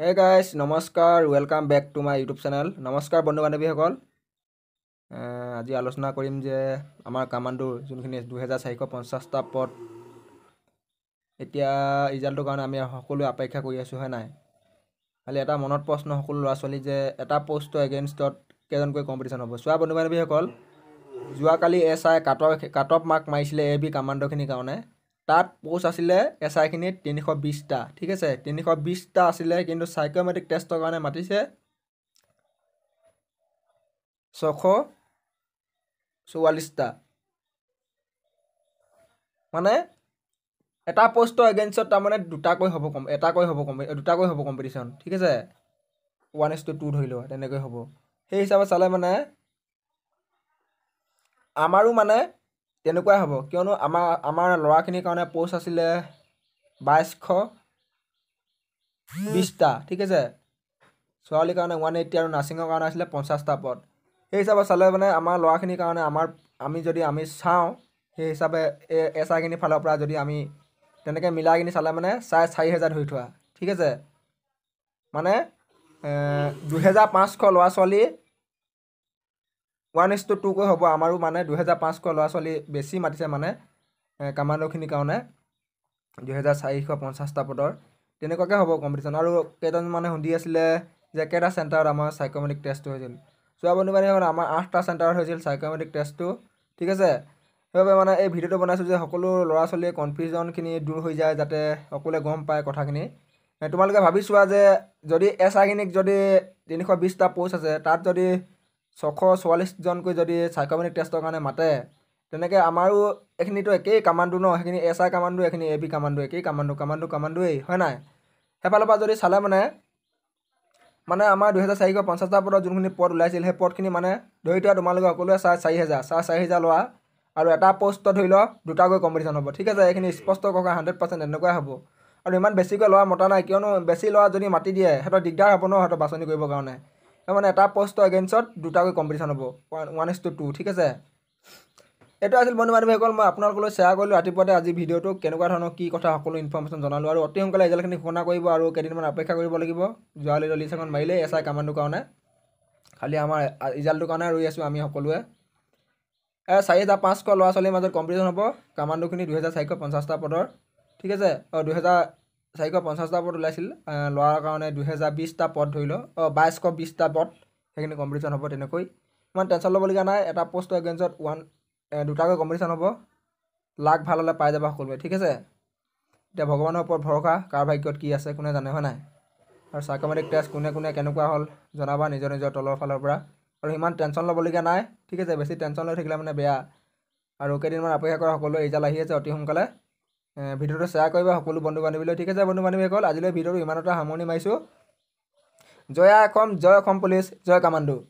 হে গাইজ নমস্কাৰ welcome back to my YouTube channel নমস্কাৰ বন্ধু বান্ধৱীসকল আজি আলোচনা কৰিম যে আমাৰ কামাণ্ডোৰ যোনখিনি দুহেজাৰ চাৰিশ পঞ্চাছটা পদ এতিয়া ৰিজাল্টৰ কাৰণে আমি সকলোৱে অপেক্ষা কৰি আছোঁ হয় নাই খালি এটা মনত প্ৰশ্ন সকলো ল'ৰা ছোৱালী যে এটা পষ্টৰ এগেইনষ্টত কেইজনকৈ কম্পিটিশ্যন হ'ব চোৱা বন্ধু বান্ধৱীসকল যোৱাকালি এ চাই কাট কাট অফ মাৰ্ক মাৰিছিলে এ বি কামাণ্ডখিনিৰ কাৰণে তাত পোষ্ট আছিলে এছ আইখিনিত তিনিশ বিছটা ঠিক আছে তিনিশ বিছটা আছিলে কিন্তু চাইক'মেট্ৰিক টেষ্টৰ কাৰণে মাতিছে ছশ চৌৱাল্লিছটা মানে এটা প'ষ্টৰ এগেইনষ্টত তাৰমানে দুটাকৈ হ'ব কম এটাকৈ হ'ব কম দুটাকৈ হ'ব কম্পিটিশ্যন ঠিক আছে ওৱান এছ টু টু ধৰি লোৱা তেনেকৈ হ'ব সেই হিচাপে চালে মানে আমাৰো মানে তেনেকুৱাই হ'ব কিয়নো আমাৰ আমাৰ ল'ৰাখিনিৰ কাৰণে প'ষ্ট আছিলে বাইছশ বিছটা ঠিক আছে ছোৱালীৰ কাৰণে ওৱান এইটি আৰু নাৰ্ছিঙৰ কাৰণে আছিলে পঞ্চাছটা পদ সেই হিচাপে চালে মানে আমাৰ ল'ৰাখিনিৰ কাৰণে আমাৰ আমি যদি আমি চাওঁ সেই হিচাপে এই এছ আইখিনিৰ ফালৰ পৰা যদি আমি তেনেকৈ মিলাই কিনি চালে মানে চাৰে চাৰি হেজাৰ ধৰি থোৱা ঠিক আছে মানে দুহেজাৰ পাঁচশ ল'ৰা ছোৱালী ওৱান ইজ টু টুকৈ হ'ব আমাৰো মানে দুহেজাৰ পাঁচশ ল'ৰা ছোৱালী বেছি মাতিছে মানে কামাণ্ডখিনিৰ কাৰণে দুহেজাৰ চাৰিশ পঞ্চাছটা পদৰ তেনেকুৱাকৈ হ'ব কম্পিটিশ্যন আৰু কেইজনমানে সুধি আছিলে যে কেইটা চেণ্টাৰত আমাৰ চাইকমেটিক টেষ্টটো হৈছিল চোৱা বন্ধু মানে আমাৰ আঠটা চেণ্টাৰত হৈছিল চাইকমেটিক টেষ্টটো ঠিক আছে সেইবাবে মানে এই ভিডিঅ'টো বনাইছোঁ যে সকলো ল'ৰা ছোৱালীয়ে কনফিউজনখিনি দূৰ হৈ যায় যাতে সকলোৱে গম পায় কথাখিনি তোমালোকে ভাবি চোৱা যে যদি এছ আইখিনিক যদি তিনিশ বিছটা প'ষ্ট আছে তাত যদি ছশ চৌৰাল্লিছজনকৈ যদি চাইকমেনিক টেষ্টৰ কাৰণে মাতে তেনেকৈ আমাৰো এইখিনিতো একেই কামাণ্ডো ন সেইখিনি এছ আই কামাণ্ডো এইখিনি এ বি কামাণ্ডো একেই কামাণ্ডো কামাণ্ডো কামাণ্ডোৱেই হয় নাই সেইফালৰ পৰা যদি চালে মানে মানে আমাৰ দুহেজাৰ চাৰিশ পঞ্চাছটা পদত যোনখিনি পদ ওলাইছিল সেই পদখিনি মানে ধৰি থোৱা তোমালোকে সকলোৱে চাৰে চাৰি হেজাৰ চাৰে চাৰি হেজাৰ লোৱা আৰু এটা পষ্টত ধৰি লোৱা দুটাকৈ কম্পিটিশ্যন হ'ব ঠিক আছে এইখিনি স্পষ্ট কৰা হাণ্ড্ৰেড পাৰ্চেণ্ট এনেকুৱাই হ'ব আৰু ইমান বেছিকৈ ল'ৰা মতা নাই কিয়নো বেছি ল'ৰা যদি মাতি দিয়ে সিহঁতৰ দিগদাৰ হ'ব ন সিহঁতৰ বাছনি কৰিবৰ কাৰণে মানে এটা পষ্ট এগেইনষ্টত দুটাকৈ কম্পিটিশ্যন হ'ব one one is two two ঠিক আছে এইটো আছিল বন্ধু বান্ধৱীসকল মই আপোনালোকলৈ শ্বেয়াৰ কৰিলোঁ ৰাতিপুৱাতে আজি ভিডিঅ'টো কেনেকুৱা ধৰণৰ কি কথা সকলো ইনফৰ্মেশ্যন জনালোঁ আৰু অতি সোনকালে এজেলখিনি ঘোষণা কৰিব আৰু কেইদিনমান অপেক্ষা কৰিব লাগিব যোৱালৈ ললি চেকন মাৰিলেই এছ আই কামাণ্ডটোৰ কাৰণে খালি আমাৰ ৰিজাল্টটোৰ কাৰণে ৰৈ আছোঁ আমি সকলোৱে চাৰি হেজাৰ পাঁচশ ল'ৰা ছোৱালীৰ মাজত কম্পিটিশ্যন হ'ব কামাণ্ডোখিনি দুহেজাৰ চাৰিশ পঞ্চাছটা পদৰ ঠিক আছে অঁ দুহেজাৰ চাৰিশ পঞ্চাছটা পদ ওলাইছিল লোৱাৰ কাৰণে দুহেজাৰ বিছটা পদ ধৰি লওক অঁ বাইছশ বিছটা পদ সেইখিনি কম্পিটিশ্যন হ'ব তেনেকৈ ইমান টেনশ্যন ল'বলগীয়া নাই এটা প'ষ্ট এগেইনষ্টত ওৱান দুটাকৈ কম্পিটিশ্যন হ'ব লাখ ভাল হ'লে পাই যাবা সকলোৱে ঠিক আছে এতিয়া ভগৱানৰ ওপৰত ভৰসা কাৰ ভাগ্যত কি আছে কোনে জানে হয় নাই আৰু চাইকমেটিক টেষ্ট কোনে কোনে কেনেকুৱা হ'ল জনাবা নিজৰ নিজৰ তলৰ ফালৰ পৰা আৰু সিমান টেনশ্যন ল'বলগীয়া নাই ঠিক আছে বেছি টেনশ্যন লৈ থাকিলে মানে বেয়া আৰু কেইদিনমান অপেক্ষা কৰা সকলোৱে ৰিজাল্ট আহি আছে অতি সোনকালে ভিডিঅ'টো শ্বেয়াৰ কৰিবা সকলো বন্ধু বান্ধৱীলৈ ঠিক আছে বন্ধু বান্ধৱীসকল আজিলৈ ভিডিঅ'টো ইমান এটা সামৰণি মাৰিছোঁ জয়া অসম জয় অসম পুলিচ জয় কামাণ্ডো